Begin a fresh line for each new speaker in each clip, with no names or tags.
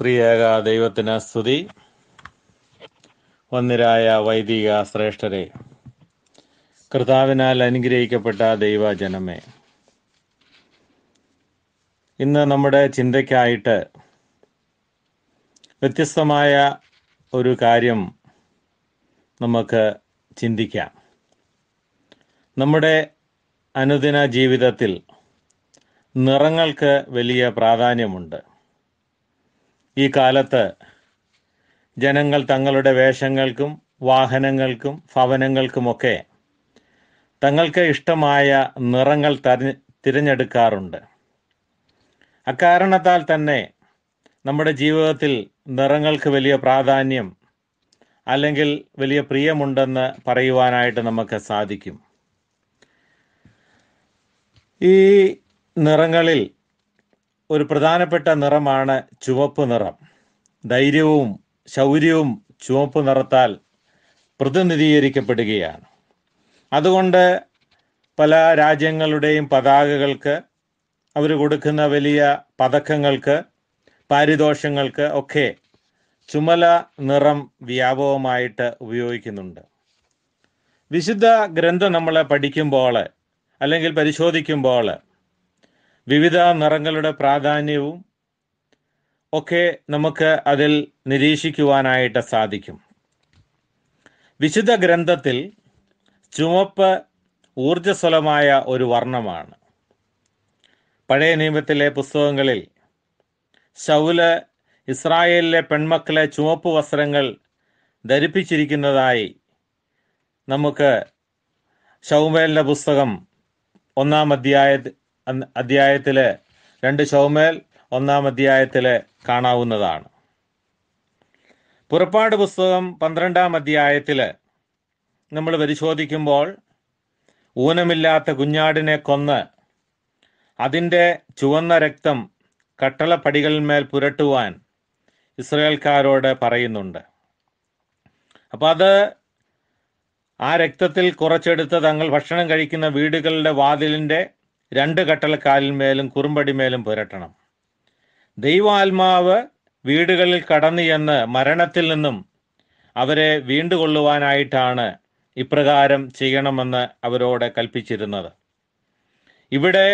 ത്രിയേക ദൈവത്തിന് സ്തുതി ഒന്നിരായ വൈദിക ശ്രേഷ്ഠരെ കർത്താവിനാൽ അനുഗ്രഹിക്കപ്പെട്ട ദൈവജനമേ ഇന്ന് നമ്മുടെ ചിന്തയ്ക്കായിട്ട് വ്യത്യസ്തമായ ഒരു കാര്യം നമുക്ക് ചിന്തിക്കാം നമ്മുടെ അനുദിന ജീവിതത്തിൽ നിറങ്ങൾക്ക് വലിയ പ്രാധാന്യമുണ്ട് ഈ കാലത്ത് ജനങ്ങൾ തങ്ങളുടെ വേഷങ്ങൾക്കും വാഹനങ്ങൾക്കും ഭവനങ്ങൾക്കുമൊക്കെ തങ്ങൾക്ക് ഇഷ്ടമായ നിറങ്ങൾ തിരഞ്ഞെടുക്കാറുണ്ട് അക്കാരണത്താൽ തന്നെ നമ്മുടെ ജീവിതത്തിൽ നിറങ്ങൾക്ക് വലിയ പ്രാധാന്യം അല്ലെങ്കിൽ വലിയ പ്രിയമുണ്ടെന്ന് പറയുവാനായിട്ട് നമുക്ക് സാധിക്കും ഈ നിറങ്ങളിൽ ഒരു പ്രധാനപ്പെട്ട നിറമാണ് ചുവപ്പ് നിറം ധൈര്യവും ശൗര്യവും ചുവപ്പ് നിറത്താൽ പ്രതിനിധീകരിക്കപ്പെടുകയാണ് അതുകൊണ്ട് പല രാജ്യങ്ങളുടെയും പതാകകൾക്ക് അവർ കൊടുക്കുന്ന വലിയ പതക്കങ്ങൾക്ക് പാരിതോഷങ്ങൾക്ക് ഒക്കെ ചുമല നിറം വ്യാപകമായിട്ട് ഉപയോഗിക്കുന്നുണ്ട് വിശുദ്ധ ഗ്രന്ഥം നമ്മളെ പഠിക്കുമ്പോൾ അല്ലെങ്കിൽ പരിശോധിക്കുമ്പോൾ വിവിധ നിറങ്ങളുടെ പ്രാധാന്യവും ഒക്കെ നമുക്ക് അതിൽ നിരീക്ഷിക്കുവാനായിട്ട് സാധിക്കും വിശുദ്ധ ഗ്രന്ഥത്തിൽ ചുമപ്പ് ഊർജ്ജസ്വലമായ ഒരു വർണ്ണമാണ് പഴയ നിയമത്തിലെ പുസ്തകങ്ങളിൽ ശൗല് ഇസ്രായേലിലെ പെൺമക്കളെ ചുവപ്പ് വസ്ത്രങ്ങൾ ധരിപ്പിച്ചിരിക്കുന്നതായി നമുക്ക് ശൗമേലിൻ്റെ പുസ്തകം ഒന്നാം അധ്യായ അധ്യായത്തിലെ രണ്ട് ഷോമേൽ ഒന്നാം അധ്യായത്തിലെ കാണാവുന്നതാണ് പുറപ്പാട് പുസ്തകം പന്ത്രണ്ടാം അധ്യായത്തിൽ നമ്മൾ പരിശോധിക്കുമ്പോൾ ഊനമില്ലാത്ത കുഞ്ഞാടിനെ കൊന്ന് അതിൻ്റെ ചുവന്ന രക്തം കട്ടളപ്പടികളിന്മേൽ പുരട്ടുവാൻ ഇസ്രയേൽക്കാരോട് പറയുന്നുണ്ട് അപ്പോൾ അത് ആ രക്തത്തിൽ കുറച്ചെടുത്ത് തങ്ങൾ ഭക്ഷണം കഴിക്കുന്ന വീടുകളുടെ വാതിലിൻ്റെ രണ്ട് കട്ടൽ കുറുമ്പടി കുറുമ്പടിമേലും പുരട്ടണം ദൈവാത്മാവ് വീടുകളിൽ കടന്നു ചെന്ന് മരണത്തിൽ നിന്നും അവരെ വീണ്ടുകൊള്ളുവാനായിട്ടാണ് ഇപ്രകാരം ചെയ്യണമെന്ന് അവരോട് കൽപ്പിച്ചിരുന്നത് ഇവിടെ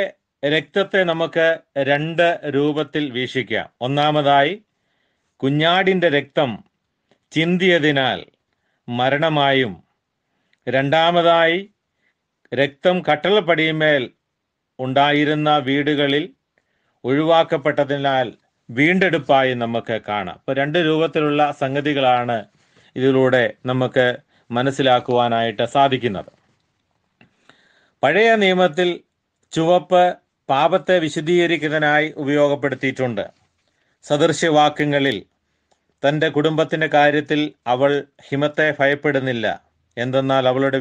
രക്തത്തെ നമുക്ക് രണ്ട് രൂപത്തിൽ വീക്ഷിക്കാം ഒന്നാമതായി കുഞ്ഞാടിൻ്റെ രക്തം ചിന്തിയതിനാൽ മരണമായും രണ്ടാമതായി രക്തം കട്ടളപ്പടിയുമേൽ ഉണ്ടായിരുന്ന വീടുകളിൽ ഒഴിവാക്കപ്പെട്ടതിനാൽ വീണ്ടെടുപ്പായി നമുക്ക് കാണാം അപ്പോൾ രണ്ട് രൂപത്തിലുള്ള സംഗതികളാണ് ഇതിലൂടെ നമുക്ക് മനസ്സിലാക്കുവാനായിട്ട് സാധിക്കുന്നത് പഴയ നിയമത്തിൽ ചുവപ്പ് പാപത്തെ വിശദീകരിക്കുന്നതിനായി ഉപയോഗപ്പെടുത്തിയിട്ടുണ്ട് സദൃശ്യവാക്യങ്ങളിൽ തൻ്റെ കുടുംബത്തിൻ്റെ കാര്യത്തിൽ അവൾ ഹിമത്തെ ഭയപ്പെടുന്നില്ല എന്തെന്നാൽ അവളുടെ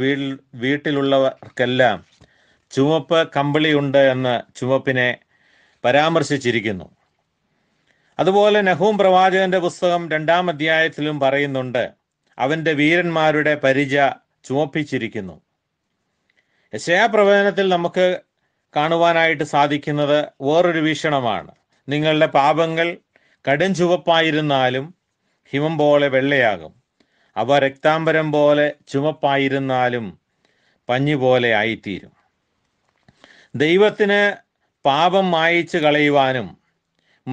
വീട്ടിലുള്ളവർക്കെല്ലാം ചുവപ്പ് കമ്പിളിയുണ്ട് എന്ന് ചുവപ്പിനെ പരാമർശിച്ചിരിക്കുന്നു അതുപോലെ നഹൂം പ്രവാചകന്റെ പുസ്തകം രണ്ടാം അധ്യായത്തിലും പറയുന്നുണ്ട് അവന്റെ വീരന്മാരുടെ പരിച ചുവപ്പിച്ചിരിക്കുന്നു പ്രവചനത്തിൽ നമുക്ക് കാണുവാനായിട്ട് സാധിക്കുന്നത് വേറൊരു വീക്ഷണമാണ് നിങ്ങളുടെ പാപങ്ങൾ കടും ചുവപ്പായിരുന്നാലും ഹിമം പോലെ വെള്ളയാകും അവ രക്താംബരം പോലെ ചുവപ്പായിരുന്നാലും പഞ്ഞു പോലെ ആയിത്തീരും ദൈവത്തിന് പാപം മായിച്ചു കളയുവാനും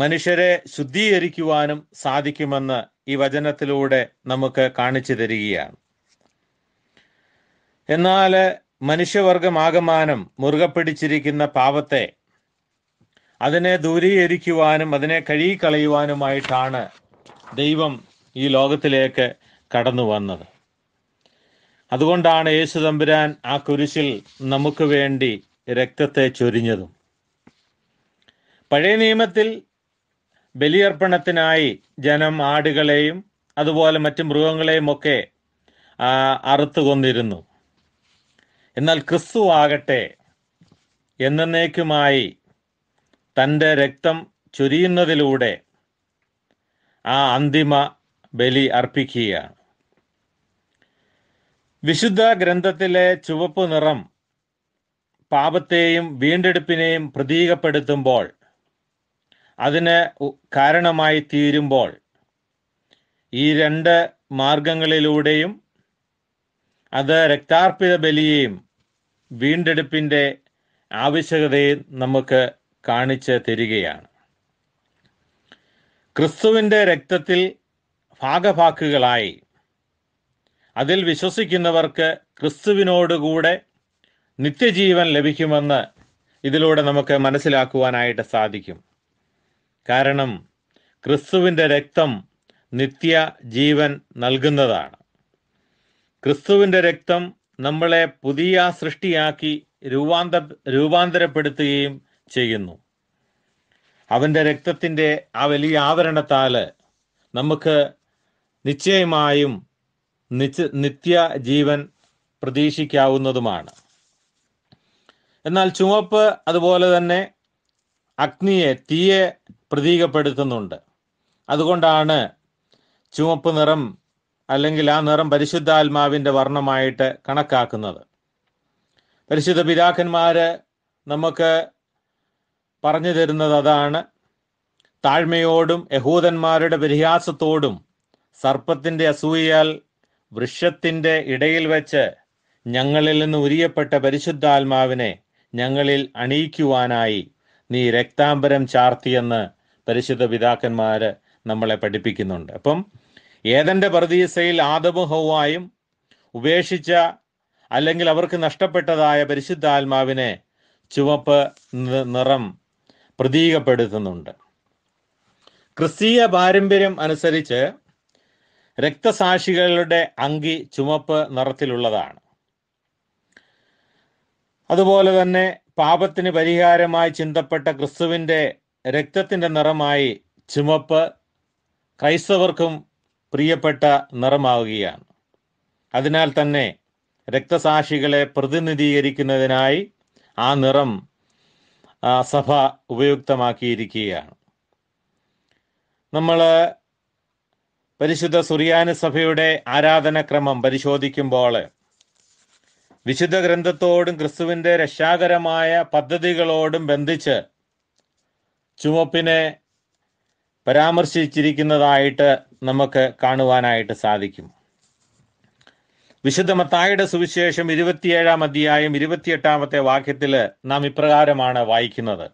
മനുഷ്യരെ ശുദ്ധീകരിക്കുവാനും സാധിക്കുമെന്ന് ഈ വചനത്തിലൂടെ നമുക്ക് കാണിച്ചു തരികയാണ് എന്നാൽ മനുഷ്യവർഗമാകമാനം മുറുകെ പിടിച്ചിരിക്കുന്ന പാപത്തെ അതിനെ ദൂരീകരിക്കുവാനും അതിനെ കഴുകിക്കളയുവാനുമായിട്ടാണ് ദൈവം ഈ ലോകത്തിലേക്ക് കടന്നു വന്നത് അതുകൊണ്ടാണ് യേശു തമ്പുരാൻ ആ കുരിശിൽ നമുക്ക് വേണ്ടി രക്തത്തെ ചൊരിഞ്ഞതും പഴയ നിയമത്തിൽ ബലിയർപ്പണത്തിനായി ജനം ആടുകളെയും അതുപോലെ മറ്റു മൃഗങ്ങളെയും ഒക്കെ അറുത്തുകൊന്നിരുന്നു എന്നാൽ ക്രിസ്തു ആകട്ടെ എന്നേക്കുമായി തൻ്റെ രക്തം ചൊരിയുന്നതിലൂടെ ആ അന്തിമ ബലി അർപ്പിക്കുകയാണ് വിശുദ്ധ ഗ്രന്ഥത്തിലെ ചുവപ്പ് നിറം പാപത്തെയും വീണ്ടെടുപ്പിനെയും പ്രതീകപ്പെടുത്തുമ്പോൾ അതിന് കാരണമായി തീരുമ്പോൾ ഈ രണ്ട് മാർഗങ്ങളിലൂടെയും അത് രക്താർപ്പിത ബലിയെയും വീണ്ടെടുപ്പിൻ്റെ ആവശ്യകതയെ നമുക്ക് കാണിച്ച് തരികയാണ് ക്രിസ്തുവിൻ്റെ രക്തത്തിൽ ഭാഗഭാക്കുകളായി അതിൽ വിശ്വസിക്കുന്നവർക്ക് ക്രിസ്തുവിനോടുകൂടെ നിത്യജീവൻ ലഭിക്കുമെന്ന് ഇതിലൂടെ നമുക്ക് മനസ്സിലാക്കുവാനായിട്ട് സാധിക്കും കാരണം ക്രിസ്തുവിൻ്റെ രക്തം നിത്യ ജീവൻ നൽകുന്നതാണ് ക്രിസ്തുവിൻ്റെ രക്തം നമ്മളെ പുതിയ സൃഷ്ടിയാക്കി രൂപാന്ത രൂപാന്തരപ്പെടുത്തുകയും ചെയ്യുന്നു അവൻ്റെ രക്തത്തിൻ്റെ ആ വലിയ ആവരണത്താൽ നമുക്ക് നിശ്ചയമായും നിത്യ ജീവൻ പ്രതീക്ഷിക്കാവുന്നതുമാണ് എന്നാൽ ചുവപ്പ് അതുപോലെ തന്നെ അഗ്നിയെ തീയെ പ്രതീകപ്പെടുത്തുന്നുണ്ട് അതുകൊണ്ടാണ് ചുവപ്പ് നിറം അല്ലെങ്കിൽ ആ നിറം പരിശുദ്ധാത്മാവിൻ്റെ വർണ്ണമായിട്ട് കണക്കാക്കുന്നത് പരിശുദ്ധ പിതാക്കന്മാർ നമുക്ക് പറഞ്ഞു തരുന്നത് അതാണ് താഴ്മയോടും യഹൂദന്മാരുടെ പരിഹാസത്തോടും സർപ്പത്തിൻ്റെ അസൂയയാൽ വൃക്ഷത്തിൻ്റെ ഇടയിൽ വെച്ച് ഞങ്ങളിൽ നിന്ന് ഉരിയപ്പെട്ട പരിശുദ്ധാത്മാവിനെ ഞങ്ങളിൽ അണിയിക്കുവാനായി നീ രക്താംബരം ചാർത്തിയെന്ന് പരിശുദ്ധ പിതാക്കന്മാർ നമ്മളെ പഠിപ്പിക്കുന്നുണ്ട് അപ്പം ഏതൻ്റെ പ്രതീസയിൽ ആദമുഹവുമായും ഉപേക്ഷിച്ച അല്ലെങ്കിൽ അവർക്ക് നഷ്ടപ്പെട്ടതായ പരിശുദ്ധ ആത്മാവിനെ ചുവപ്പ് നിറം പ്രതീകപ്പെടുത്തുന്നുണ്ട് ക്രിസ്തീയ പാരമ്പര്യം അനുസരിച്ച് രക്തസാക്ഷികളുടെ അങ്കി ചുമപ്പ് നിറത്തിലുള്ളതാണ് അതുപോലെ തന്നെ പാപത്തിന് പരിഹാരമായി ചിന്തപ്പെട്ട ക്രിസ്തുവിൻ്റെ രക്തത്തിൻ്റെ നിറമായി ചുമപ്പ് ക്രൈസ്തവർക്കും പ്രിയപ്പെട്ട നിറമാവുകയാണ് അതിനാൽ തന്നെ രക്തസാക്ഷികളെ പ്രതിനിധീകരിക്കുന്നതിനായി ആ നിറം സഭ ഉപയുക്തമാക്കിയിരിക്കുകയാണ് നമ്മൾ പരിശുദ്ധ സുറിയാനി സഭയുടെ ആരാധനക്രമം പരിശോധിക്കുമ്പോൾ വിശുദ്ധ ഗ്രന്ഥത്തോടും ക്രിസ്തുവിന്റെ രക്ഷാകരമായ പദ്ധതികളോടും ബന്ധിച്ച് ചുമപ്പിനെ പരാമർശിച്ചിരിക്കുന്നതായിട്ട് നമുക്ക് കാണുവാനായിട്ട് സാധിക്കും വിശുദ്ധ മത്തായുടെ സുവിശേഷം ഇരുപത്തിയേഴാം അധ്യായം ഇരുപത്തിയെട്ടാമത്തെ വാക്യത്തിൽ നാം ഇപ്രകാരമാണ് വായിക്കുന്നത്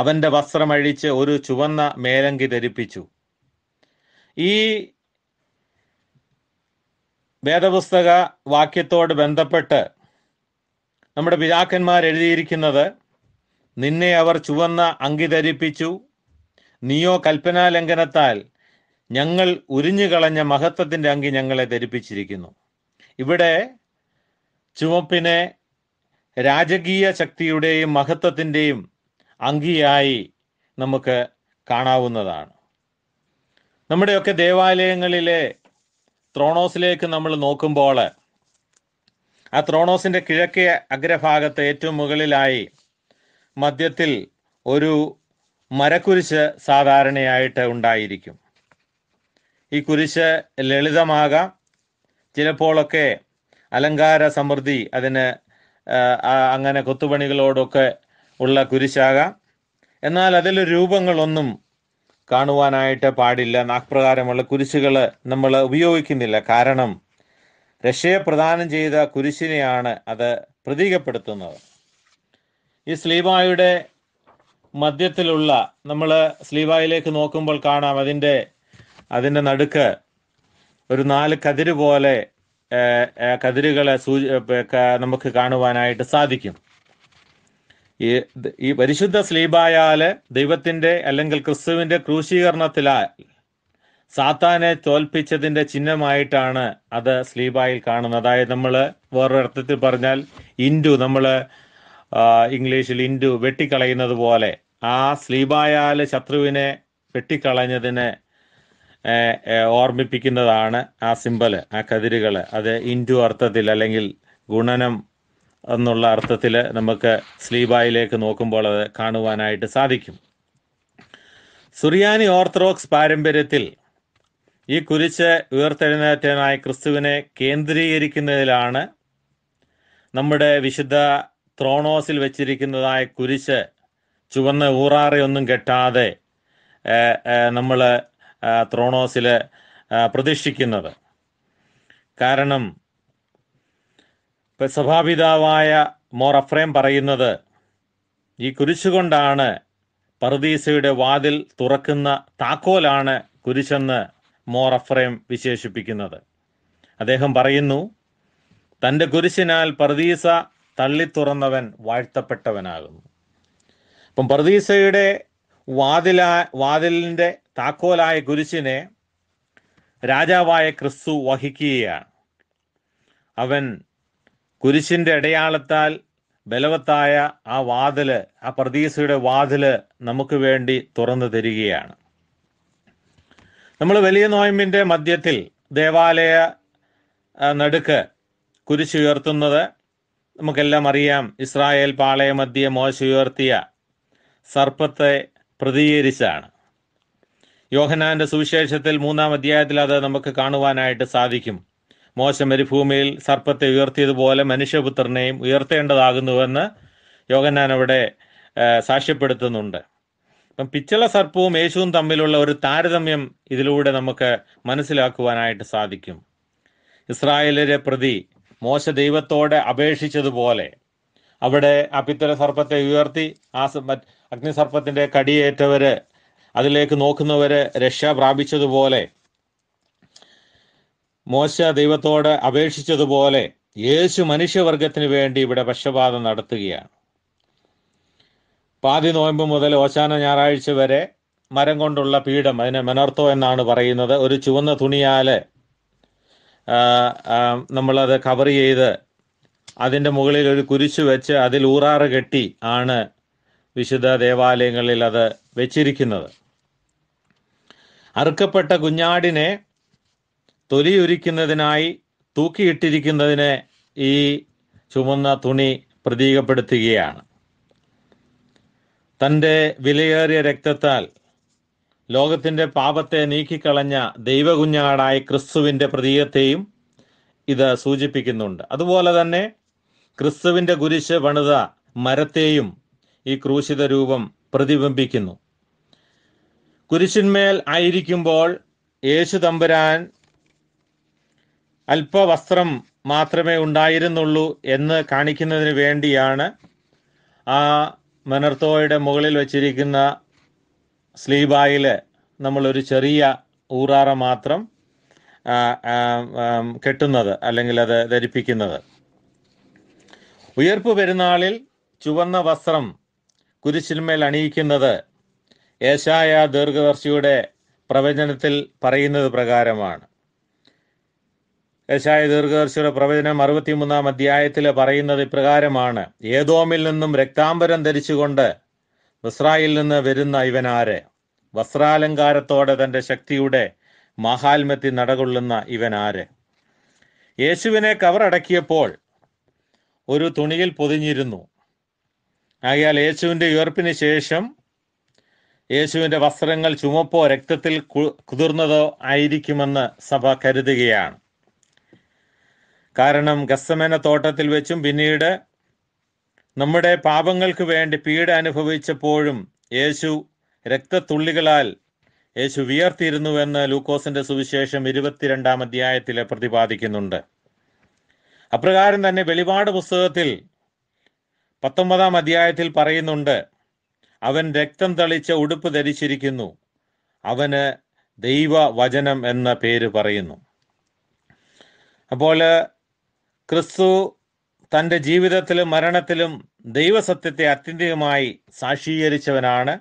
അവന്റെ വസ്ത്രമഴിച്ച് ഒരു ചുവന്ന മേലങ്കി ധരിപ്പിച്ചു ഈ വേദപുസ്തക വാക്യത്തോട് ബന്ധപ്പെട്ട് നമ്മുടെ പിതാക്കന്മാർ എഴുതിയിരിക്കുന്നത് നിന്നെ അവർ ചുവന്ന അങ്കി ധരിപ്പിച്ചു നീയോ കൽപ്പനാലംഘനത്താൽ ഞങ്ങൾ ഉരിഞ്ഞു കളഞ്ഞ മഹത്വത്തിൻ്റെ അങ്കി ഞങ്ങളെ ധരിപ്പിച്ചിരിക്കുന്നു ഇവിടെ ചുവപ്പിനെ രാജകീയ ശക്തിയുടെയും മഹത്വത്തിൻ്റെയും അങ്കിയായി നമുക്ക് കാണാവുന്നതാണ് നമ്മുടെയൊക്കെ ദേവാലയങ്ങളിലെ ത്രോണോസിലേക്ക് നമ്മൾ നോക്കുമ്പോൾ ആ ത്രോണോസിന്റെ കിഴക്കേ അഗ്രഭാഗത്ത് ഏറ്റവും മുകളിലായി മധ്യത്തിൽ ഒരു മരക്കുരിശ് സാധാരണയായിട്ട് ഉണ്ടായിരിക്കും ഈ കുരിശ് ലളിതമാകാം ചിലപ്പോഴൊക്കെ അലങ്കാര സമൃദ്ധി അതിന് അങ്ങനെ കൊത്തുപണികളോടൊക്കെ ഉള്ള കുരിശാകാം എന്നാൽ അതിൽ രൂപങ്ങളൊന്നും കാണുവാനായിട്ട് പാടില്ല നാക്പ്രകാരമുള്ള കുരിശുകൾ നമ്മൾ ഉപയോഗിക്കുന്നില്ല കാരണം രക്ഷയെ പ്രദാനം ചെയ്ത കുരിശിനെയാണ് അത് പ്രതീകപ്പെടുത്തുന്നത് ഈ സ്ലീബായുടെ മധ്യത്തിലുള്ള നമ്മൾ സ്ലീബായിലേക്ക് നോക്കുമ്പോൾ കാണാം അതിൻ്റെ അതിൻ്റെ നടുക്ക് ഒരു നാല് കതിര് പോലെ കതിരുകളെ സൂചി നമുക്ക് കാണുവാനായിട്ട് സാധിക്കും ഈ ഈ പരിശുദ്ധ സ്ലീബായാല് ദൈവത്തിന്റെ അല്ലെങ്കിൽ ക്രിസ്തുവിന്റെ ക്രൂശീകരണത്തിലാൽ സാത്താനെ തോൽപ്പിച്ചതിന്റെ ചിഹ്നമായിട്ടാണ് അത് സ്ലീബായിൽ കാണുന്നത് അതായത് നമ്മൾ വേറൊരർത്ഥത്തിൽ പറഞ്ഞാൽ ഇൻഡു നമ്മൾ ഇംഗ്ലീഷിൽ ഇൻഡു വെട്ടിക്കളയുന്നത് പോലെ ആ സ്ലീബായാൽ ശത്രുവിനെ വെട്ടിക്കളഞ്ഞതിനെ ഓർമ്മിപ്പിക്കുന്നതാണ് ആ സിമ്പല് ആ കതിരുകൾ അത് ഇൻഡു അർത്ഥത്തിൽ അല്ലെങ്കിൽ ഗുണനം എന്നുള്ള അർത്ഥത്തിൽ നമുക്ക് സ്ലീബായിലേക്ക് നോക്കുമ്പോൾ അത് കാണുവാനായിട്ട് സാധിക്കും സുറിയാനി ഓർത്തഡോക്സ് പാരമ്പര്യത്തിൽ ഈ കുരിശ് ഉയർത്തെഴുന്നേറ്റനായ ക്രിസ്തുവിനെ കേന്ദ്രീകരിക്കുന്നതിലാണ് നമ്മുടെ വിശുദ്ധ ത്രോണോസിൽ വെച്ചിരിക്കുന്നതായ കുരിശ് ചുവന്ന ഊറാറയൊന്നും കെട്ടാതെ നമ്മൾ ത്രോണോസിൽ പ്രതീക്ഷിക്കുന്നത് കാരണം സഭാപിതാവായ മോറഫ്രേം പറയുന്നത് ഈ കുരിശുകൊണ്ടാണ് പർദീസയുടെ വാതിൽ തുറക്കുന്ന താക്കോലാണ് കുരിശെന്ന് മോറഫ്രേം വിശേഷിപ്പിക്കുന്നത് അദ്ദേഹം പറയുന്നു തൻ്റെ കുരിശിനാൽ പർദീസ തള്ളി തുറന്നവൻ വാഴ്ത്തപ്പെട്ടവനാകുന്നു അപ്പം പർദീസയുടെ വാതില വാതിലിൻ്റെ താക്കോലായ കുരിശിനെ രാജാവായ ക്രിസ്തു വഹിക്കുകയാണ് അവൻ കുരിശിന്റെ അടയാളത്താൽ ബലവത്തായ ആ വാതില് ആ പ്രതീസയുടെ വാതില് നമുക്ക് വേണ്ടി തുറന്നു തരികയാണ് നമ്മൾ വലിയ നോയമ്പിന്റെ മധ്യത്തിൽ ദേവാലയ നടുക്ക് കുരിശ് ഉയർത്തുന്നത് നമുക്കെല്ലാം അറിയാം ഇസ്രായേൽ പാളയ മധ്യ മോശ ഉയർത്തിയ സർപ്പത്തെ പ്രതികരിച്ചാണ് യോഹനാന്റെ സുവിശേഷത്തിൽ മൂന്നാം അധ്യായത്തിൽ അത് നമുക്ക് കാണുവാനായിട്ട് സാധിക്കും മോശം മരുഭൂമിയിൽ സർപ്പത്തെ ഉയർത്തിയതുപോലെ മനുഷ്യപുത്രനെയും ഉയർത്തേണ്ടതാകുന്നുവെന്ന് യോഗന്നാൻ അവിടെ സാക്ഷ്യപ്പെടുത്തുന്നുണ്ട് അപ്പം പിച്ചള സർപ്പവും യേശുവും തമ്മിലുള്ള ഒരു താരതമ്യം ഇതിലൂടെ നമുക്ക് മനസ്സിലാക്കുവാനായിട്ട് സാധിക്കും ഇസ്രായേലരെ പ്രതി മോശ ദൈവത്തോടെ അപേക്ഷിച്ചതുപോലെ അവിടെ ആ പിത്തല സർപ്പത്തെ ഉയർത്തി ആ അഗ്നിസർപ്പത്തിന്റെ കടിയേറ്റവര് അതിലേക്ക് നോക്കുന്നവര് രക്ഷ പ്രാപിച്ചതുപോലെ മോശ ദൈവത്തോട് അപേക്ഷിച്ചതുപോലെ യേശു മനുഷ്യവർഗത്തിന് വേണ്ടി ഇവിടെ പക്ഷപാതം നടത്തുകയാണ് പാതി നോയമ്പ് മുതൽ ഓശാന ഞായറാഴ്ച വരെ മരം കൊണ്ടുള്ള പീഠം അതിനെ മെനർത്തോ എന്നാണ് പറയുന്നത് ഒരു ചുവന്ന തുണിയാൽ നമ്മളത് കവർ ചെയ്ത് അതിൻ്റെ മുകളിൽ ഒരു കുരിശ് വെച്ച് അതിൽ ഊറാറ് കെട്ടി ആണ് വിശുദ്ധ ദേവാലയങ്ങളിൽ അത് വെച്ചിരിക്കുന്നത് അറുക്കപ്പെട്ട കുഞ്ഞാടിനെ തൊലിയൊരിക്കുന്നതിനായി തൂക്കിയിട്ടിരിക്കുന്നതിനെ ഈ ചുമന്ന തുണി പ്രതീകപ്പെടുത്തുകയാണ് തൻ്റെ വിലയേറിയ രക്തത്താൽ ലോകത്തിൻ്റെ പാപത്തെ നീക്കിക്കളഞ്ഞ ദൈവകുഞ്ഞാടായ ക്രിസ്തുവിൻ്റെ പ്രതീകത്തെയും ഇത് സൂചിപ്പിക്കുന്നുണ്ട് അതുപോലെ തന്നെ ക്രിസ്തുവിൻ്റെ കുരിശ് പണിത മരത്തെയും ഈ ക്രൂശിത രൂപം പ്രതിബിംബിക്കുന്നു കുരിശിന്മേൽ ആയിരിക്കുമ്പോൾ യേശു തമ്പുരാൻ അല്പവസ്ത്രം മാത്രമേ ഉണ്ടായിരുന്നുള്ളൂ എന്ന് കാണിക്കുന്നതിന് വേണ്ടിയാണ് ആ മനർത്തോയുടെ മുകളിൽ വച്ചിരിക്കുന്ന സ്ലീബായിൽ നമ്മളൊരു ചെറിയ ഊറാറ മാത്രം കെട്ടുന്നത് അല്ലെങ്കിൽ അത് ധരിപ്പിക്കുന്നത് ഉയർപ്പ് പെരുന്നാളിൽ ചുവന്ന വസ്ത്രം കുരിശിന്മേൽ അണിയിക്കുന്നത് ഏശായ ദീർഘദർശിയുടെ പ്രവചനത്തിൽ പറയുന്നത് പ്രകാരമാണ് യശായ ദീർഘദർശിയുടെ പ്രവചനം അറുപത്തിമൂന്നാം അധ്യായത്തിൽ പറയുന്നത് ഇപ്രകാരമാണ് ഏതോമിൽ നിന്നും രക്താംബരം ധരിച്ചുകൊണ്ട് ഇസ്രായേലിൽ നിന്ന് വരുന്ന ഇവനാരെ വസ്ത്രാലങ്കാരത്തോടെ തൻ്റെ ശക്തിയുടെ മഹാത്മ്യത്തിൽ നടകൊള്ളുന്ന ഇവനാര് യേശുവിനെ കവറടക്കിയപ്പോൾ ഒരു തുണിയിൽ പൊതിഞ്ഞിരുന്നു ആകയാൽ യേശുവിൻ്റെ ഉയർപ്പിന് ശേഷം യേശുവിൻ്റെ വസ്ത്രങ്ങൾ ചുമപ്പോ രക്തത്തിൽ കുതിർന്നതോ ആയിരിക്കുമെന്ന് സഭ കരുതുകയാണ് കാരണം ഗസ്സമേന തോട്ടത്തിൽ വെച്ചും പിന്നീട് നമ്മുടെ പാപങ്ങൾക്ക് വേണ്ടി പീഡ അനുഭവിച്ചപ്പോഴും യേശു രക്തത്തുള്ളികളാൽ യേശു വിയർത്തിയിരുന്നുവെന്ന് ലൂക്കോസിന്റെ സുവിശേഷം ഇരുപത്തിരണ്ടാം അധ്യായത്തിൽ പ്രതിപാദിക്കുന്നുണ്ട് അപ്രകാരം തന്നെ വെളിപാട് പുസ്തകത്തിൽ പത്തൊമ്പതാം അധ്യായത്തിൽ പറയുന്നുണ്ട് അവൻ രക്തം തളിച്ച ഉടുപ്പ് ധരിച്ചിരിക്കുന്നു അവന് ദൈവ വചനം എന്ന പേര് പറയുന്നു അപ്പോൾ ക്രിസ്തു തൻ്റെ ജീവിതത്തിലും മരണത്തിലും ദൈവസത്യത്തെ അത്യന്തികമായി സാക്ഷീകരിച്ചവനാണ്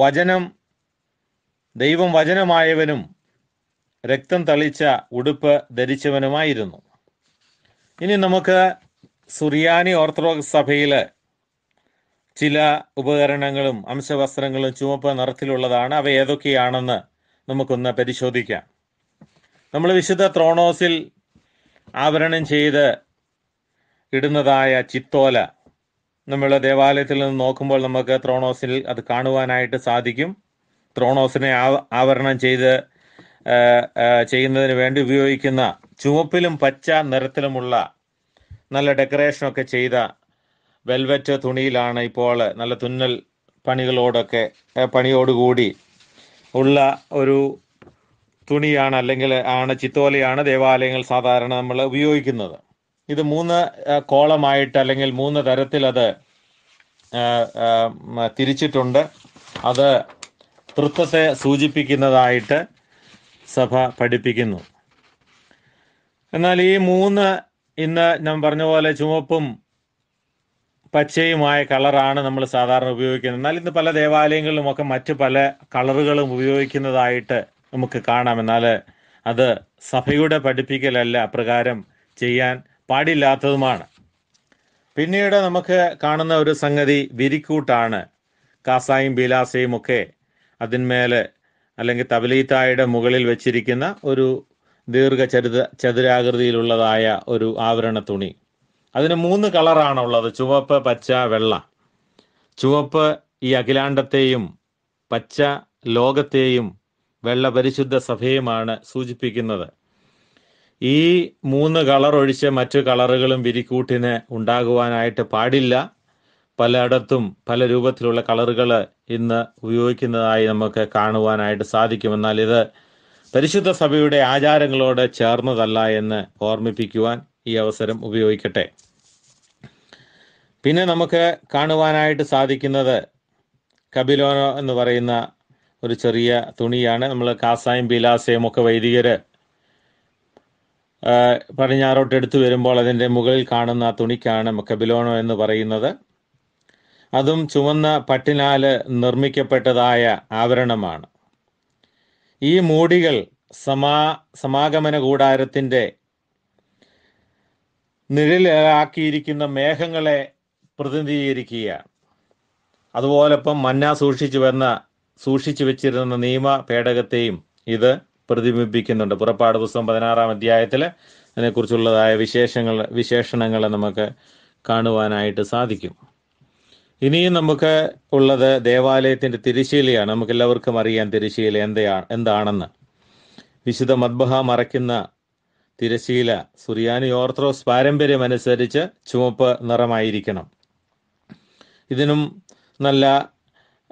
വചനം ദൈവം വചനമായവനും രക്തം തളിച്ച ഉടുപ്പ് ധരിച്ചവനുമായിരുന്നു ഇനി നമുക്ക് സുറിയാനി ഓർത്തഡോക്സ് സഭയിൽ ചില ഉപകരണങ്ങളും അംശവസ്ത്രങ്ങളും ചുവപ്പ് നിറത്തിലുള്ളതാണ് അവ ഏതൊക്കെയാണെന്ന് നമുക്കൊന്ന് പരിശോധിക്കാം നമ്മൾ വിശുദ്ധ ത്രോണോസിൽ ആവരണം ചെയ്ത് ഇടുന്നതായ ചിത്തോല നമ്മൾ ദേവാലയത്തിൽ നിന്ന് നോക്കുമ്പോൾ നമുക്ക് ത്രോണോസിൽ അത് കാണുവാനായിട്ട് സാധിക്കും ത്രോണോസിനെ ആവരണം ചെയ്ത് ചെയ്യുന്നതിന് വേണ്ടി ഉപയോഗിക്കുന്ന ചുവപ്പിലും പച്ച നിറത്തിലുമുള്ള നല്ല ഡെക്കറേഷനൊക്കെ ചെയ്ത വെൽവെറ്റ് തുണിയിലാണ് ഇപ്പോൾ നല്ല തുന്നൽ പണികളോടൊക്കെ പണിയോടുകൂടി ഉള്ള ഒരു തുണിയാണ് അല്ലെങ്കിൽ ആണ് ചിത്തോലയാണ് ദേവാലയങ്ങൾ സാധാരണ നമ്മൾ ഉപയോഗിക്കുന്നത് ഇത് മൂന്ന് കോളമായിട്ട് അല്ലെങ്കിൽ മൂന്ന് തരത്തിൽ അത് തിരിച്ചിട്ടുണ്ട് അത് തൃത്വത്തെ സൂചിപ്പിക്കുന്നതായിട്ട് സഭ പഠിപ്പിക്കുന്നു എന്നാൽ ഈ മൂന്ന് ഇന്ന് ഞാൻ പറഞ്ഞ പോലെ ചുമപ്പും പച്ചയുമായ കളറാണ് നമ്മൾ സാധാരണ ഉപയോഗിക്കുന്നത് എന്നാൽ ഇന്ന് പല ദേവാലയങ്ങളിലുമൊക്കെ മറ്റ് പല കളറുകളും ഉപയോഗിക്കുന്നതായിട്ട് നമുക്ക് കാണാം എന്നാൽ അത് സഭയുടെ പഠിപ്പിക്കലല്ല അപ്രകാരം ചെയ്യാൻ പാടില്ലാത്തതുമാണ് പിന്നീട് നമുക്ക് കാണുന്ന ഒരു സംഗതി വിരിക്കൂട്ടാണ് കാസായും ബീലാസയും ഒക്കെ അതിന്മേൽ അല്ലെങ്കിൽ തബലീത്തായുടെ മുകളിൽ വെച്ചിരിക്കുന്ന ഒരു ദീർഘചരിത ചതുരാകൃതിയിലുള്ളതായ ഒരു ആവരണ തുണി അതിന് മൂന്ന് കളറാണുള്ളത് ചുവപ്പ് പച്ച വെള്ള ചുവപ്പ് ഈ അഖിലാണ്ടത്തെയും പച്ച ലോകത്തെയും വെള്ള പരിശുദ്ധ സഭയുമാണ് സൂചിപ്പിക്കുന്നത് ഈ മൂന്ന് കളർ ഒഴിച്ച് മറ്റു കളറുകളും വിരിക്കൂട്ടിന് ഉണ്ടാകുവാനായിട്ട് പാടില്ല പലയിടത്തും പല രൂപത്തിലുള്ള കളറുകൾ ഇന്ന് ഉപയോഗിക്കുന്നതായി നമുക്ക് കാണുവാനായിട്ട് സാധിക്കും എന്നാൽ ഇത് പരിശുദ്ധ സഭയുടെ ആചാരങ്ങളോട് ചേർന്നതല്ല എന്ന് ഓർമ്മിപ്പിക്കുവാൻ ഈ അവസരം ഉപയോഗിക്കട്ടെ പിന്നെ നമുക്ക് കാണുവാനായിട്ട് സാധിക്കുന്നത് കബിലോനോ എന്ന് പറയുന്ന ഒരു ചെറിയ തുണിയാണ് നമ്മൾ കാസായും ബിലാസയും ഒക്കെ വൈദികർ പടിഞ്ഞാറോട്ട് എടുത്തു വരുമ്പോൾ അതിൻ്റെ മുകളിൽ കാണുന്ന ആ തുണിക്കാണ് കബിലോണോ എന്ന് പറയുന്നത് അതും ചുവന്ന പട്ടിനാൽ നിർമ്മിക്കപ്പെട്ടതായ ആവരണമാണ് ഈ മൂടികൾ സമാ സമാഗമന കൂടാരത്തിൻ്റെ നിഴലാക്കിയിരിക്കുന്ന മേഘങ്ങളെ പ്രതിനിധീകരിക്കുക അതുപോലെപ്പം മന്ന സൂക്ഷിച്ചു വന്ന സൂക്ഷിച്ചു വെച്ചിരുന്ന നിയമ പേടകത്തെയും ഇത് പ്രതിബിംബിക്കുന്നുണ്ട് പുറപ്പാട് പുസ്തകം പതിനാറാം അധ്യായത്തിൽ അതിനെക്കുറിച്ചുള്ളതായ വിശേഷങ്ങൾ വിശേഷണങ്ങൾ നമുക്ക് കാണുവാനായിട്ട് സാധിക്കും ഇനിയും നമുക്ക് ഉള്ളത് ദേവാലയത്തിൻ്റെ തിരിശീലയാണ് നമുക്ക് എല്ലാവർക്കും അറിയാം തിരിശീല എന്തെയാണ് എന്താണെന്ന് വിശുദ്ധ മദ്ബഹ മറയ്ക്കുന്ന തിരശീല സുറിയാനി ഓർത്തഡോക്സ് പാരമ്പര്യം അനുസരിച്ച് ചുവപ്പ് നിറമായിരിക്കണം ഇതിനും നല്ല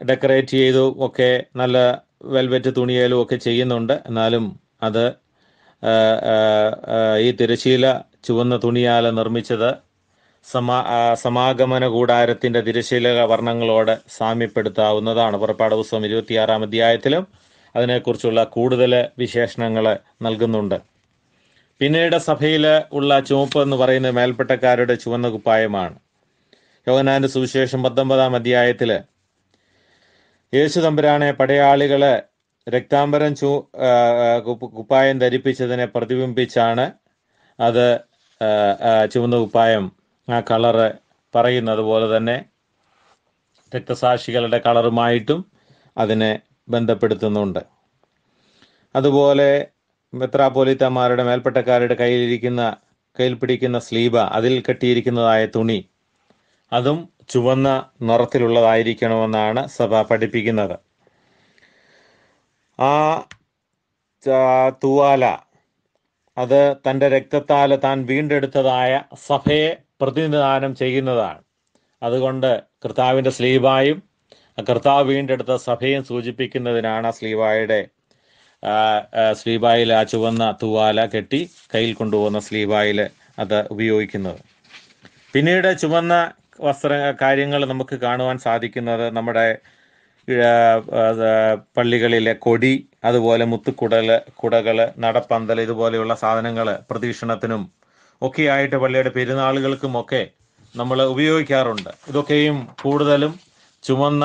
ഡെക്കറേറ്റ് ചെയ്തു ഒക്കെ നല്ല വെൽവെറ്റ് തുണിയേലും ഒക്കെ ചെയ്യുന്നുണ്ട് എന്നാലും അത് ഈ തിരശീല ചുവന്ന തുണിയാൽ നിർമ്മിച്ചത് സമാ സമാഗമന കൂടാരത്തിന്റെ തിരശീല വർണ്ണങ്ങളോട് സാമ്യപ്പെടുത്താവുന്നതാണ് പുറപ്പാട് പുസ്തകം ഇരുപത്തിയാറാം അധ്യായത്തിലും അതിനെക്കുറിച്ചുള്ള കൂടുതൽ വിശേഷണങ്ങൾ നൽകുന്നുണ്ട് പിന്നീട് സഭയിൽ ഉള്ള ചുവപ്പ് എന്ന് പറയുന്നത് മേൽപ്പെട്ടക്കാരുടെ ചുവന്ന കുപ്പായമാണ് യോഗനാന്റെ സുവിശേഷം പത്തൊമ്പതാം അധ്യായത്തിൽ യേശു തമ്പുരാനെ പടയാളികളെ രക്താംബരം ചൂ കുപ്പായം ധരിപ്പിച്ചതിനെ പ്രതിബിംബിച്ചാണ് അത് ചുവന്ന കുപ്പായം ആ കളറ് പറയുന്നത് പോലെ തന്നെ രക്തസാക്ഷികളുടെ കളറുമായിട്ടും അതിനെ ബന്ധപ്പെടുത്തുന്നുണ്ട് അതുപോലെ മെത്രാപോലിത്തമാരുടെ മേൽപ്പെട്ടക്കാരുടെ കയ്യിലിരിക്കുന്ന കയ്യിൽ പിടിക്കുന്ന സ്ലീബ അതിൽ കെട്ടിയിരിക്കുന്നതായ തുണി അതും ചുവന്ന നിറത്തിലുള്ളതായിരിക്കണമെന്നാണ് സഭ പഠിപ്പിക്കുന്നത് ആ തൂവാല അത് തൻ്റെ രക്തത്താൽ താൻ വീണ്ടെടുത്തതായ സഭയെ പ്രതിനിധാനം ചെയ്യുന്നതാണ് അതുകൊണ്ട് കർത്താവിൻ്റെ സ്ലീവായും കർത്താവ് വീണ്ടെടുത്ത സഭയും സൂചിപ്പിക്കുന്നതിനാണ് ആ സ്ലീവായുടെ സ്ലീവായിൽ ആ ചുവന്ന തൂവാല കെട്ടി കയ്യിൽ കൊണ്ടുപോകുന്ന സ്ലീവായിൽ അത് ഉപയോഗിക്കുന്നത് പിന്നീട് ചുവന്ന വസ്ത്ര കാര്യങ്ങൾ നമുക്ക് കാണുവാൻ സാധിക്കുന്നത് നമ്മുടെ പള്ളികളിലെ കൊടി അതുപോലെ മുത്തുക്കുടൽ കുടകൾ നടപ്പന്തൽ ഇതുപോലെയുള്ള സാധനങ്ങൾ പ്രദീക്ഷണത്തിനും ഒക്കെയായിട്ട് പള്ളിയുടെ പെരുന്നാളുകൾക്കും ഒക്കെ നമ്മൾ ഉപയോഗിക്കാറുണ്ട് ഇതൊക്കെയും കൂടുതലും ചുമന്ന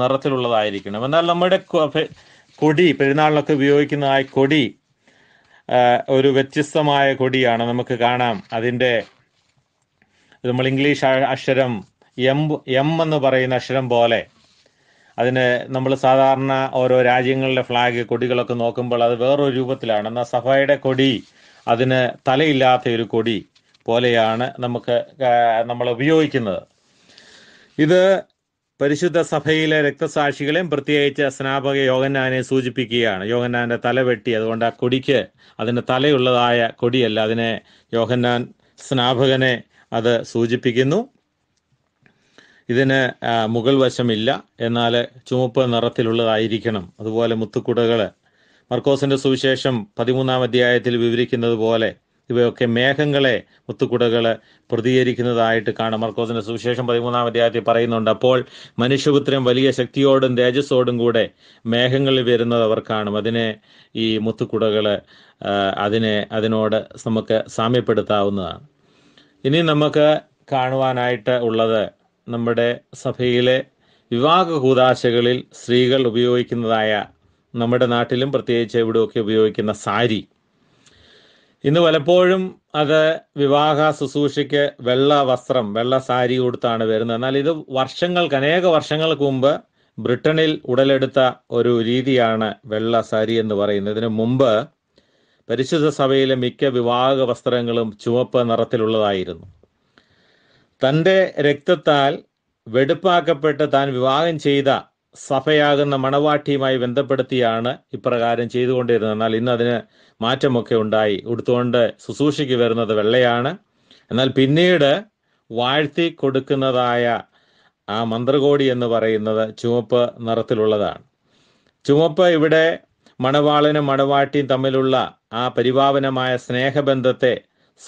നിറത്തിലുള്ളതായിരിക്കണം എന്നാൽ നമ്മുടെ കൊടി പെരുന്നാളിനൊക്കെ ഉപയോഗിക്കുന്നതായ കൊടി ഒരു വ്യത്യസ്തമായ കൊടിയാണ് നമുക്ക് കാണാം അതിൻ്റെ നമ്മൾ ഇംഗ്ലീഷ് അക്ഷരം എം എം എന്ന് പറയുന്ന അക്ഷരം പോലെ അതിന് നമ്മൾ സാധാരണ ഓരോ രാജ്യങ്ങളുടെ ഫ്ലാഗ് കൊടികളൊക്കെ നോക്കുമ്പോൾ അത് വേറൊരു രൂപത്തിലാണ് എന്നാൽ സഫയുടെ കൊടി അതിന് തലയില്ലാത്ത ഒരു കൊടി പോലെയാണ് നമുക്ക് നമ്മൾ ഉപയോഗിക്കുന്നത് ഇത് പരിശുദ്ധ സഭയിലെ രക്തസാക്ഷികളെയും പ്രത്യേകിച്ച് സ്നാപക യോഗന്നാനെ സൂചിപ്പിക്കുകയാണ് യോഗന്നാൻ്റെ തല വെട്ടി അതുകൊണ്ട് ആ കൊടിക്ക് അതിന് തലയുള്ളതായ കൊടിയല്ല അതിനെ യോഗന്നാൻ സ്നാപകനെ അത് സൂചിപ്പിക്കുന്നു ഇതിന് മുകൾ വശമില്ല എന്നാൽ ചുമപ്പ് നിറത്തിലുള്ളതായിരിക്കണം അതുപോലെ മുത്തുക്കുടകൾ മർക്കോസിന്റെ സുവിശേഷം പതിമൂന്നാം അധ്യായത്തിൽ വിവരിക്കുന്നത് പോലെ ഇവയൊക്കെ മേഘങ്ങളെ മുത്തുക്കുടകൾ പ്രതികരിക്കുന്നതായിട്ട് കാണാം മർക്കോസിന്റെ സുവിശേഷം പതിമൂന്നാം അധ്യായത്തിൽ പറയുന്നുണ്ട് അപ്പോൾ മനുഷ്യപുത്രൻ വലിയ ശക്തിയോടും തേജസ്സോടും കൂടെ മേഘങ്ങളിൽ വരുന്നത് അവർ കാണും അതിനെ ഈ മുത്തുക്കുടകൾ അതിനെ അതിനോട് നമുക്ക് സാമ്യപ്പെടുത്താവുന്നതാണ് ഇനി നമുക്ക് കാണുവാനായിട്ട് ഉള്ളത് നമ്മുടെ സഭയിലെ വിവാഹ കൂതാശകളിൽ സ്ത്രീകൾ ഉപയോഗിക്കുന്നതായ നമ്മുടെ നാട്ടിലും പ്രത്യേകിച്ച് ഇവിടെയൊക്കെ ഉപയോഗിക്കുന്ന സാരി ഇന്ന് പലപ്പോഴും അത് വിവാഹ ശുശ്രൂഷയ്ക്ക് വെള്ള വസ്ത്രം വെള്ള സാരി കൊടുത്താണ് വരുന്നത് എന്നാൽ ഇത് വർഷങ്ങൾക്ക് അനേക വർഷങ്ങൾക്ക് മുമ്പ് ബ്രിട്ടനിൽ ഉടലെടുത്ത ഒരു രീതിയാണ് വെള്ള സാരി എന്ന് പറയുന്നത് ഇതിനു മുമ്പ് പരിശുദ്ധ സഭയിലെ മിക്ക വിവാഹ വസ്ത്രങ്ങളും ചുവപ്പ് നിറത്തിലുള്ളതായിരുന്നു തൻ്റെ രക്തത്താൽ വെടുപ്പാക്കപ്പെട്ട് താൻ വിവാഹം ചെയ്ത സഭയാകുന്ന മണവാട്ടിയുമായി ബന്ധപ്പെടുത്തിയാണ് ഇപ്രകാരം ചെയ്തുകൊണ്ടിരുന്നത് എന്നാൽ ഇന്ന് അതിന് മാറ്റമൊക്കെ ഉണ്ടായി ഉടുത്തുകൊണ്ട് ശുശ്രൂഷയ്ക്ക് വരുന്നത് വെള്ളയാണ് എന്നാൽ പിന്നീട് വാഴ്ത്തി കൊടുക്കുന്നതായ ആ മന്ത്രകോടി എന്ന് പറയുന്നത് ചുവപ്പ് നിറത്തിലുള്ളതാണ് ചുവപ്പ് ഇവിടെ മണവാളനും മണവാട്ടിയും തമ്മിലുള്ള ആ പരിപാവനമായ സ്നേഹബന്ധത്തെ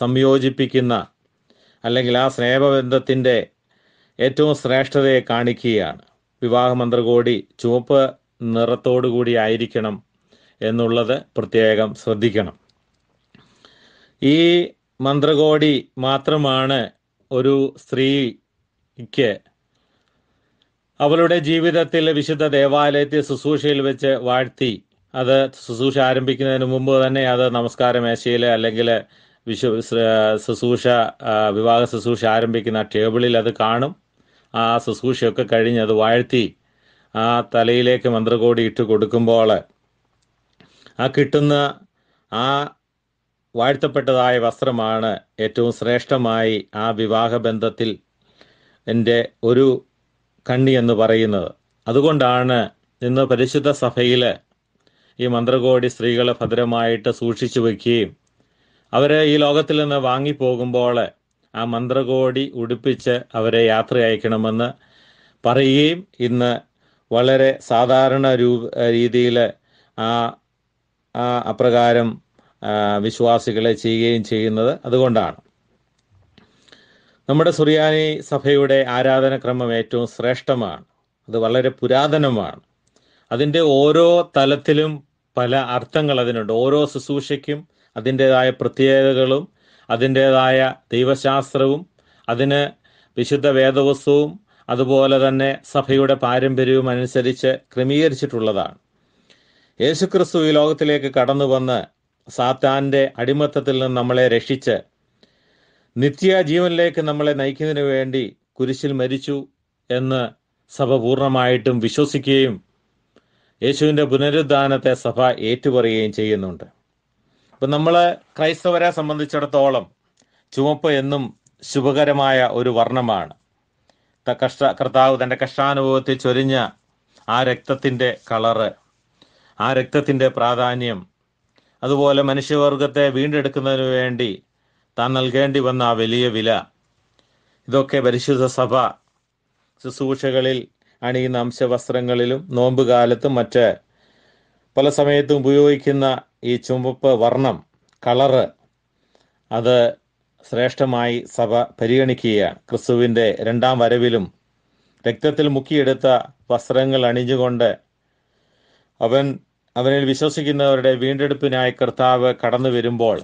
സംയോജിപ്പിക്കുന്ന അല്ലെങ്കിൽ ആ സ്നേഹബന്ധത്തിൻ്റെ ഏറ്റവും ശ്രേഷ്ഠതയെ കാണിക്കുകയാണ് വിവാഹമന്ത്രകോടി ചുവപ്പ് നിറത്തോടു കൂടി ആയിരിക്കണം എന്നുള്ളത് പ്രത്യേകം ശ്രദ്ധിക്കണം ഈ മന്ത്രകോടി മാത്രമാണ് ഒരു സ്ത്രീക്ക് അവളുടെ ജീവിതത്തിൽ വിശുദ്ധ ദേവാലയത്തെ ശുശ്രൂഷയിൽ വെച്ച് വാഴ്ത്തി അത് ശുശ്രൂഷ ആരംഭിക്കുന്നതിന് മുമ്പ് തന്നെ അത് നമസ്കാര മേശയിൽ അല്ലെങ്കിൽ വിശു ശുശ്രൂഷ വിവാഹ ശുശ്രൂഷ ആരംഭിക്കുന്ന ടേബിളിൽ അത് കാണും ആ ശുശ്രൂഷയൊക്കെ കഴിഞ്ഞ് അത് വാഴ്ത്തി ആ തലയിലേക്ക് മന്ത്രകോടി ഇട്ട് കൊടുക്കുമ്പോൾ ആ കിട്ടുന്ന ആ വാഴ്ത്തപ്പെട്ടതായ വസ്ത്രമാണ് ഏറ്റവും ശ്രേഷ്ഠമായി ആ വിവാഹബന്ധത്തിൽ എൻ്റെ ഒരു കണ്ണി എന്ന് പറയുന്നത് അതുകൊണ്ടാണ് ഇന്ന് പരിശുദ്ധ സഭയിൽ ഈ മന്ത്രകോടി സ്ത്രീകളെ ഭദ്രമായിട്ട് സൂക്ഷിച്ചു വയ്ക്കുകയും അവരെ ഈ ലോകത്തിൽ നിന്ന് വാങ്ങിപ്പോകുമ്പോൾ ആ മന്ത്രകോടി ഉടുപ്പിച്ച് അവരെ യാത്ര അയക്കണമെന്ന് പറയുകയും ഇന്ന് വളരെ സാധാരണ രൂപ രീതിയിൽ ആ ആ അപ്രകാരം വിശ്വാസികളെ ചെയ്യുകയും ചെയ്യുന്നത് അതുകൊണ്ടാണ് നമ്മുടെ സുറിയാനി സഭയുടെ ആരാധനക്രമം ഏറ്റവും ശ്രേഷ്ഠമാണ് അത് വളരെ പുരാതനമാണ് അതിൻ്റെ ഓരോ തലത്തിലും പല അർത്ഥങ്ങൾ അതിനുണ്ട് ഓരോ ശുശ്രൂഷയ്ക്കും അതിൻ്റെതായ പ്രത്യേകതകളും അതിൻ്റെതായ ദൈവശാസ്ത്രവും അതിന് വിശുദ്ധ വേദവസ്തുവും അതുപോലെ തന്നെ സഭയുടെ പാരമ്പര്യവും അനുസരിച്ച് ക്രമീകരിച്ചിട്ടുള്ളതാണ് യേശുക്രിസ്തു ഈ ലോകത്തിലേക്ക് കടന്നു വന്ന് സാത്താൻ്റെ അടിമത്തത്തിൽ നിന്ന് നമ്മളെ രക്ഷിച്ച് നിത്യ ജീവനിലേക്ക് നമ്മളെ നയിക്കുന്നതിന് വേണ്ടി കുരിശിൽ മരിച്ചു എന്ന് സഭ പൂർണ്ണമായിട്ടും വിശ്വസിക്കുകയും യേശുവിൻ്റെ പുനരുദ്ധാനത്തെ സഭ ഏറ്റുപറയുകയും ചെയ്യുന്നുണ്ട് അപ്പം നമ്മൾ ക്രൈസ്തവരെ സംബന്ധിച്ചിടത്തോളം ചുവപ്പ് എന്നും ശുഭകരമായ ഒരു വർണ്ണമാണ് കഷ്ട കർത്താവ് തൻ്റെ കഷ്ടാനുഭവത്തിൽ ചൊരിഞ്ഞ ആ രക്തത്തിൻ്റെ കളറ് ആ രക്തത്തിൻ്റെ പ്രാധാന്യം അതുപോലെ മനുഷ്യവർഗത്തെ വീണ്ടെടുക്കുന്നതിന് വേണ്ടി താൻ നൽകേണ്ടി വന്ന ആ വലിയ വില ഇതൊക്കെ പരിശുദ്ധ സഭ ശുശ്രൂഷകളിൽ അണിയുന്ന അംശവസ്ത്രങ്ങളിലും നോമ്പുകാലത്തും മറ്റ് പല സമയത്തും ഉപയോഗിക്കുന്ന ഈ ചുമപ്പ് വർണ്ണം കളറ് അത് ശ്രേഷ്ഠമായി സഭ പരിഗണിക്കുകയാണ് ക്രിസ്തുവിൻ്റെ രണ്ടാം വരവിലും രക്തത്തിൽ മുക്കിയെടുത്ത വസ്ത്രങ്ങൾ അണിഞ്ഞുകൊണ്ട് അവൻ അവനിൽ വിശ്വസിക്കുന്നവരുടെ വീണ്ടെടുപ്പിനായി കർത്താവ് കടന്നു വരുമ്പോൾ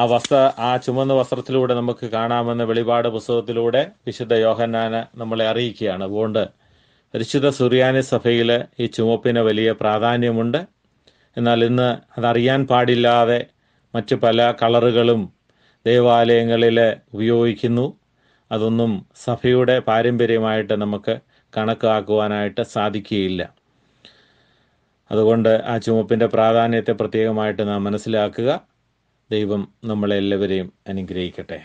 ആ വസ്ത്ര ആ ചുമന്ന വസ്ത്രത്തിലൂടെ നമുക്ക് കാണാമെന്ന വെളിപാട് പുസ്തകത്തിലൂടെ വിശുദ്ധ യോഹന്നാന് നമ്മളെ അറിയിക്കുകയാണ് അതുകൊണ്ട് പരിശുദ്ധ സുറിയാനി സഭയിൽ ഈ ചുമപ്പിന് വലിയ പ്രാധാന്യമുണ്ട് എന്നാൽ ഇന്ന് അതറിയാൻ പാടില്ലാതെ മറ്റ് പല കളറുകളും ദേവാലയങ്ങളിൽ ഉപയോഗിക്കുന്നു അതൊന്നും സഭയുടെ പാരമ്പര്യമായിട്ട് നമുക്ക് കണക്കാക്കുവാനായിട്ട് സാധിക്കുകയില്ല അതുകൊണ്ട് ആ ചുമപ്പിൻ്റെ പ്രാധാന്യത്തെ പ്രത്യേകമായിട്ട് നാം മനസ്സിലാക്കുക ദൈവം നമ്മളെല്ലാവരെയും അനുഗ്രഹിക്കട്ടെ